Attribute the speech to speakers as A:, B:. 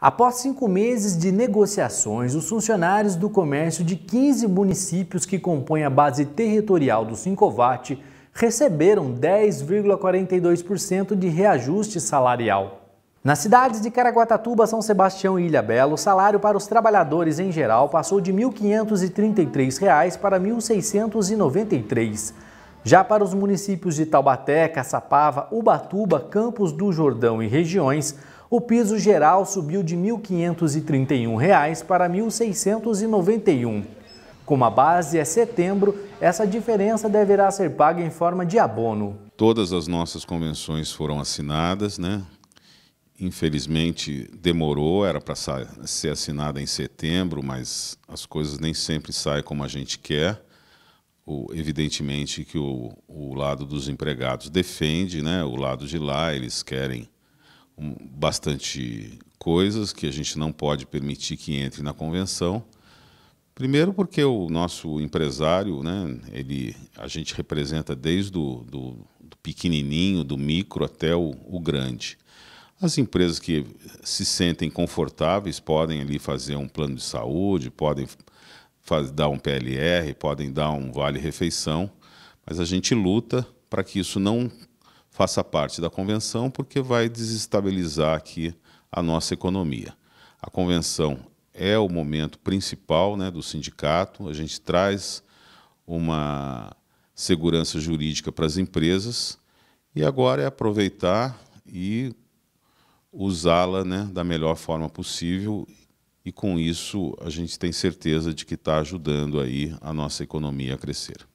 A: Após cinco meses de negociações, os funcionários do comércio de 15 municípios que compõem a base territorial do Sincovat receberam 10,42% de reajuste salarial. Nas cidades de Caraguatatuba, São Sebastião e Ilha Bela, o salário para os trabalhadores em geral passou de R$ 1.533 para R$ 1.693. Já para os municípios de Taubaté, Caçapava, Ubatuba, Campos do Jordão e regiões, o piso geral subiu de R$ 1.531 para R$ 1.691. Como a base é setembro, essa diferença deverá ser paga em forma de abono.
B: Todas as nossas convenções foram assinadas, né? Infelizmente demorou, era para ser assinada em setembro, mas as coisas nem sempre saem como a gente quer o, evidentemente que o, o lado dos empregados defende, né? o lado de lá, eles querem um, bastante coisas que a gente não pode permitir que entre na convenção. Primeiro porque o nosso empresário, né, ele, a gente representa desde do, do, do pequenininho, do micro até o, o, grande. As empresas que se sentem confortáveis podem ali fazer um plano de saúde, podem faz, dar um PLR, podem dar um vale-refeição, mas a gente luta para que isso não faça parte da convenção, porque vai desestabilizar aqui a nossa economia. A convenção é o momento principal né, do sindicato, a gente traz uma segurança jurídica para as empresas e agora é aproveitar e usá-la né, da melhor forma possível e com isso a gente tem certeza de que está ajudando aí a nossa economia a crescer.